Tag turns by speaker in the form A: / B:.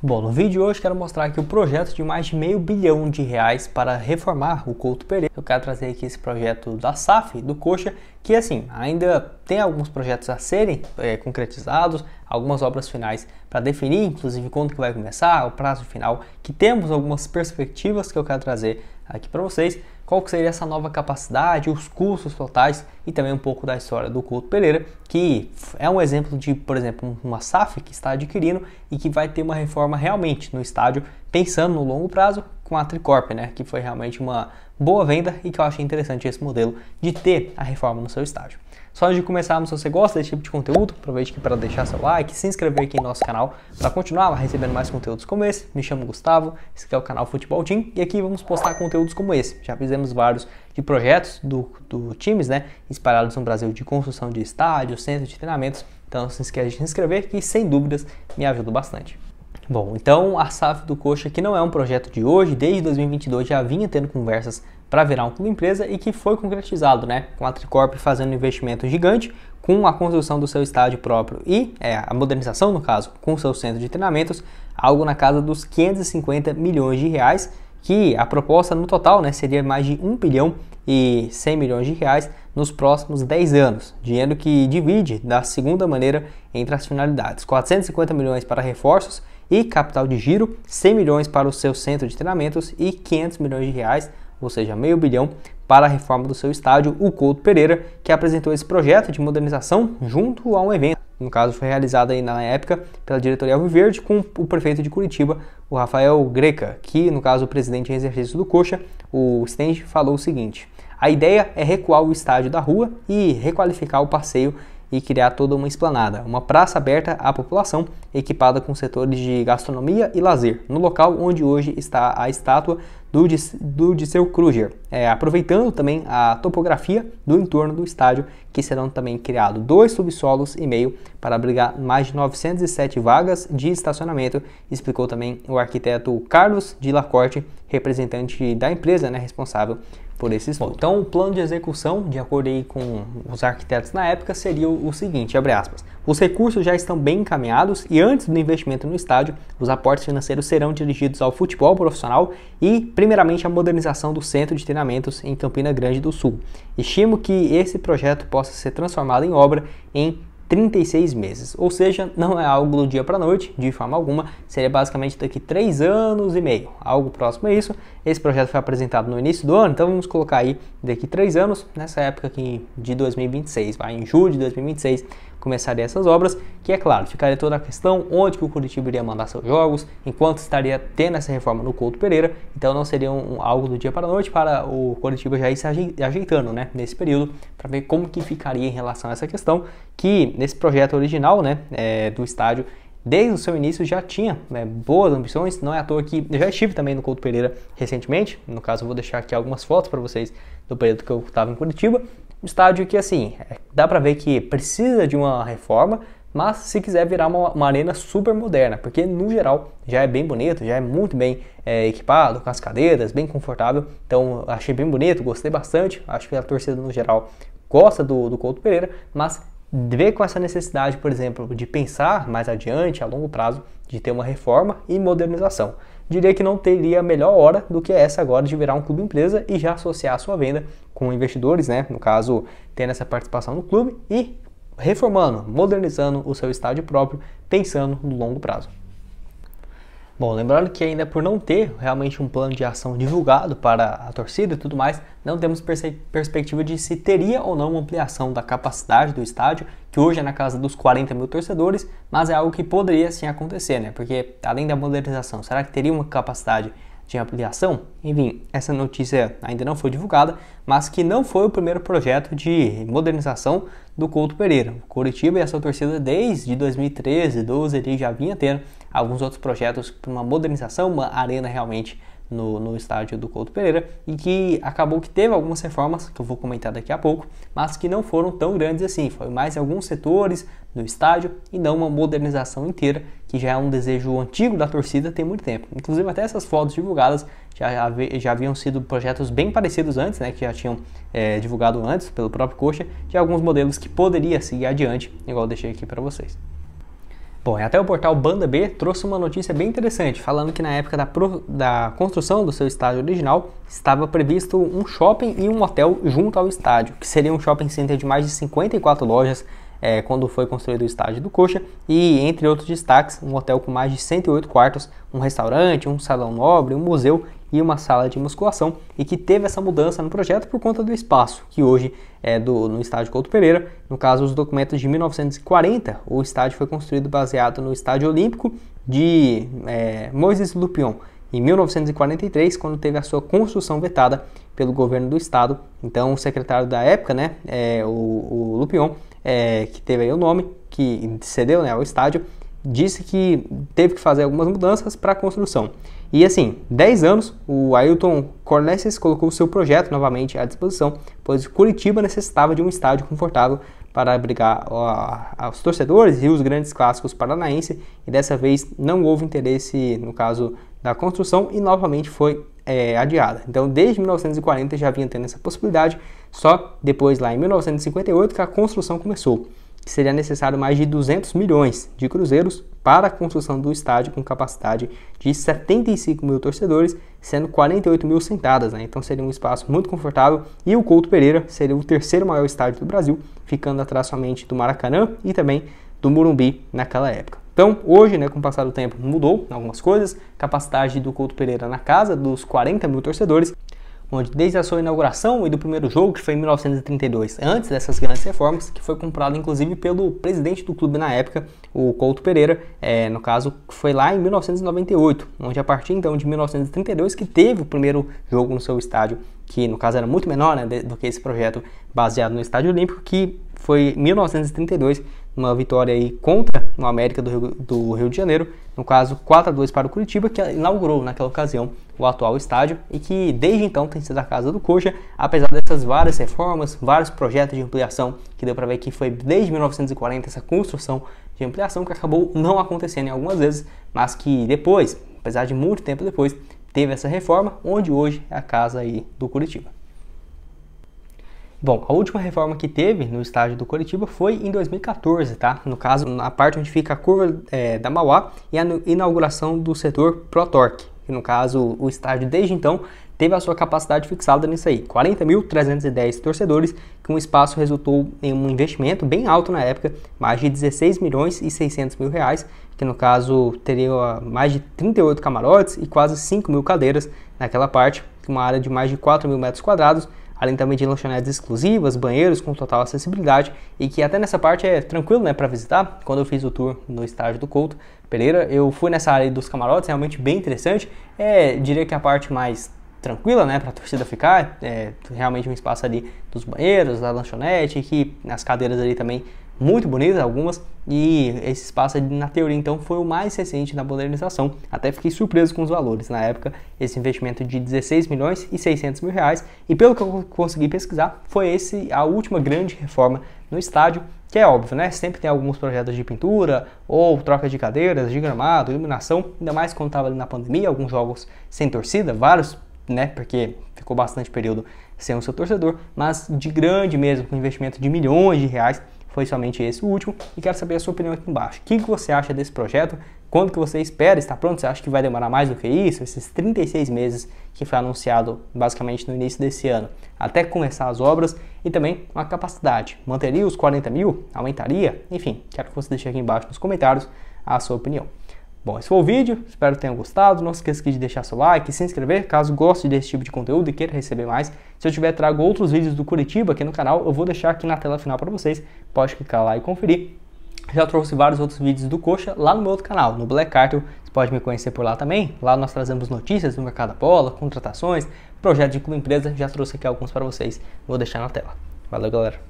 A: Bom, no vídeo de hoje quero mostrar aqui o projeto de mais de meio bilhão de reais para reformar o Couto Pereira. Eu quero trazer aqui esse projeto da SAF, do Coxa, que assim, ainda tem alguns projetos a serem é, concretizados, algumas obras finais para definir, inclusive quando que vai começar, o prazo final, que temos algumas perspectivas que eu quero trazer aqui para vocês, qual que seria essa nova capacidade, os custos totais e também um pouco da história do Couto Pereira, que é um exemplo de, por exemplo, uma SAF que está adquirindo e que vai ter uma reforma realmente no estádio, pensando no longo prazo com a Tricorp, né, que foi realmente uma boa venda e que eu achei interessante esse modelo de ter a reforma no seu estágio. Só antes de começarmos, se você gosta desse tipo de conteúdo, aproveite aqui para deixar seu like, se inscrever aqui em nosso canal para continuar recebendo mais conteúdos como esse. Me chamo Gustavo, esse aqui é o canal Futebol Team e aqui vamos postar conteúdos como esse. Já fizemos vários de projetos do, do times, né, espalhados no Brasil de construção de estádios, centros de treinamentos. Então não se esqueça de se inscrever que sem dúvidas me ajuda bastante. Bom, então a SAF do Coxa que não é um projeto de hoje, desde 2022 já vinha tendo conversas para virar um clube empresa e que foi concretizado, né? Com a Tricorp fazendo um investimento gigante com a construção do seu estádio próprio e é, a modernização, no caso, com o seu centro de treinamentos, algo na casa dos 550 milhões de reais, que a proposta no total né, seria mais de 1 bilhão e 100 milhões de reais nos próximos 10 anos, dinheiro que divide da segunda maneira entre as finalidades: 450 milhões para reforços e capital de giro, 100 milhões para o seu centro de treinamentos e 500 milhões de reais ou seja, meio bilhão, para a reforma do seu estádio, o Couto Pereira, que apresentou esse projeto de modernização junto a um evento. No caso, foi realizado aí na época pela diretoria Alviverde com o prefeito de Curitiba, o Rafael Greca, que, no caso, o presidente em exercício do Coxa, o Stench, falou o seguinte: a ideia é recuar o estádio da rua e requalificar o passeio e criar toda uma esplanada, uma praça aberta à população, equipada com setores de gastronomia e lazer, no local onde hoje está a estátua do, do Disseu Kruger, é, aproveitando também a topografia do entorno do estádio, que serão também criados dois subsolos e meio para abrigar mais de 907 vagas de estacionamento, explicou também o arquiteto Carlos de Lacorte, representante da empresa né, responsável por esse estudo. Bom, então, o plano de execução, de acordo com os arquitetos na época, seria o seguinte, abre aspas, os recursos já estão bem encaminhados e antes do investimento no estádio, os aportes financeiros serão dirigidos ao futebol profissional e Primeiramente, a modernização do centro de treinamentos em Campina Grande do Sul. Estimo que esse projeto possa ser transformado em obra em 36 meses, ou seja, não é algo do dia para noite, de forma alguma, seria basicamente daqui 3 anos e meio, algo próximo a isso. Esse projeto foi apresentado no início do ano, então vamos colocar aí daqui 3 anos, nessa época aqui de 2026, vai em julho de 2026, começaria essas obras, que é claro, ficaria toda a questão onde que o Curitiba iria mandar seus jogos, enquanto estaria tendo essa reforma no Couto Pereira, então não seria um, algo do dia para a noite para o Curitiba já ir se ajeitando, né, nesse período, para ver como que ficaria em relação a essa questão, que nesse projeto original, né, é, do estádio, desde o seu início já tinha né, boas ambições, não é à toa que eu já estive também no Couto Pereira recentemente, no caso eu vou deixar aqui algumas fotos para vocês do período que eu estava em Curitiba, um estádio que, assim, é, dá para ver que precisa de uma reforma, mas se quiser virar uma, uma, arena super moderna, porque no geral já é bem bonito, já é muito bem é, equipado, com as cadeiras, bem confortável. Então achei bem bonito, gostei bastante. Acho que a torcida no geral gosta do, do Couto Pereira, mas vê com essa necessidade, por exemplo, de pensar mais adiante, a longo prazo, de ter uma reforma e modernização diria que não teria melhor hora do que essa agora de virar um clube empresa e já associar a sua venda com investidores, né? No caso, tendo essa participação no clube e reformando, modernizando o seu estádio próprio, pensando no longo prazo. Bom, lembrando que ainda por não ter realmente um plano de ação divulgado para a torcida e tudo mais, não temos perspectiva de se teria ou não uma ampliação da capacidade do estádio, que hoje é na casa dos 40 mil torcedores, mas é algo que poderia sim acontecer, né? Porque além da modernização, será que teria uma capacidade de ampliação. Enfim, essa notícia ainda não foi divulgada, mas que não foi o primeiro projeto de modernização do Couto Pereira. O Curitiba e a sua torcida desde 2013, 12 ele já vinha tendo alguns outros projetos para uma modernização, uma arena realmente no, no estádio do Couto Pereira e que acabou que teve algumas reformas, que eu vou comentar daqui a pouco, mas que não foram tão grandes assim. Foi mais em alguns setores no estádio e não uma modernização inteira, que já é um desejo antigo da torcida tem muito tempo. Inclusive, até essas fotos divulgadas já, já, haviam sido projetos bem parecidos antes, né, que já tinham é, divulgado antes pelo próprio Coxa, de alguns modelos que poderia seguir adiante, igual eu deixei aqui para vocês. Bom, é, até o portal Banda B trouxe uma notícia bem interessante, falando que na época da, pro, da, construção do seu estádio original estava previsto um shopping e um hotel junto ao estádio, que seria um shopping center de mais de 54 lojas é, quando foi construído o estádio do Coxa, e entre outros destaques, um hotel com mais de 108 quartos, um restaurante, um salão nobre, um museu e uma sala de musculação e que teve essa mudança no projeto por conta do espaço, que hoje é do, no estádio Couto Pereira. No caso, os documentos de 1940, o estádio foi construído baseado no estádio olímpico de é, Moisés Lupion. Em 1943, quando teve a sua construção vetada pelo governo do estado, então o secretário da época, né, é, o, o Lupion, é, que teve aí o nome, que cedeu né, ao estádio, disse que teve que fazer algumas mudanças para a construção. E assim, 10 anos, o Ailton Cornelis colocou seu projeto novamente à disposição, pois Curitiba necessitava de um estádio confortável para abrigar os torcedores e os grandes clássicos paranaense, e dessa vez não houve interesse no caso da construção e novamente foi é, adiada. Então, desde 1940 já vinha tendo essa possibilidade, só depois lá em 1958 que a construção começou que seria necessário mais de 200 milhões de cruzeiros para a construção do estádio com capacidade de 75 mil torcedores, sendo 48 mil sentadas. Né? Então seria um espaço muito confortável e o Couto Pereira seria o terceiro maior estádio do Brasil, ficando atrás somente do Maracanã e também do Morumbi naquela época. Então, hoje, né, com o passar do tempo, mudou algumas coisas. Capacidade do Couto Pereira na casa dos 40 mil torcedores onde desde a sua inauguração e do primeiro jogo, que foi em 1932, antes dessas grandes reformas, que foi comprado inclusive pelo presidente do clube na época, o Couto Pereira, é, no caso, foi lá em 1998, onde a partir então de 1932 que teve o primeiro jogo no seu estádio, que no caso era muito menor né, do que esse projeto baseado no Estádio Olímpico, que foi 1932 uma vitória aí contra o América do Rio, do Rio de Janeiro, no caso 4 a 2 para o Curitiba, que inaugurou naquela ocasião o atual estádio e que desde então tem sido a casa do Coxa, apesar dessas várias reformas, vários projetos de ampliação, que deu para ver que foi desde 1940 essa construção de ampliação que acabou não acontecendo em algumas vezes, mas que depois, apesar de muito tempo depois, teve essa reforma, onde hoje é a casa aí do Curitiba. Bom, a última reforma que teve no estádio do Curitiba foi em 2014, tá? No caso, na parte onde fica a curva é, da Mauá e a inauguração do setor ProTorque, que no caso o estádio desde então teve a sua capacidade fixada nisso aí, 40.310 torcedores, que um espaço resultou em um investimento bem alto na época, mais de 16 milhões e 600 mil reais, que no caso teria mais de 38 camarotes e quase 5 mil cadeiras naquela parte, uma área de mais de 4 mil metros quadrados, além também de lanchonetes exclusivas, banheiros com total acessibilidade e que até nessa parte é tranquilo né, para visitar. Quando eu fiz o tour no estádio do Couto Pereira, eu fui nessa área dos camarotes, é realmente bem interessante. É, diria que a parte mais tranquila, né, para a torcida ficar, é realmente um espaço ali dos banheiros, da lanchonete, que as cadeiras ali também muito bonitas algumas, e esse espaço é na teoria então foi o mais recente na modernização. Até fiquei surpreso com os valores na época, esse investimento de 16 milhões e 600 mil reais, e pelo que eu consegui pesquisar, foi esse a última grande reforma no estádio, que é óbvio, né? Sempre tem alguns projetos de pintura ou troca de cadeiras, de gramado, iluminação, ainda mais quando estava ali na pandemia, alguns jogos sem torcida, vários, né? Porque ficou bastante período sem o seu torcedor, mas de grande mesmo, com investimento de milhões de reais foi somente esse o último e quero saber a sua opinião aqui embaixo. O que, que você acha desse projeto? Quando que você espera estar pronto? Você acha que vai demorar mais do que isso? Esses 36 meses que foi anunciado basicamente no início desse ano, até começar as obras e também a capacidade. Manteria os 40 mil? Aumentaria? Enfim, quero que você deixe aqui embaixo nos comentários a sua opinião. Bom, esse foi o vídeo, espero que tenham gostado. Não se esqueça de deixar seu like, se inscrever caso goste desse tipo de conteúdo e queira receber mais. Se eu tiver, trago outros vídeos do Curitiba aqui no canal, eu vou deixar aqui na tela final para vocês. Pode clicar lá e conferir. Já trouxe vários outros vídeos do Coxa lá no meu outro canal, no Black Cartel. Você pode me conhecer por lá também. Lá nós trazemos notícias do mercado da bola, contratações, projetos de clube empresa. Já trouxe aqui alguns para vocês. Vou deixar na tela. Valeu, galera.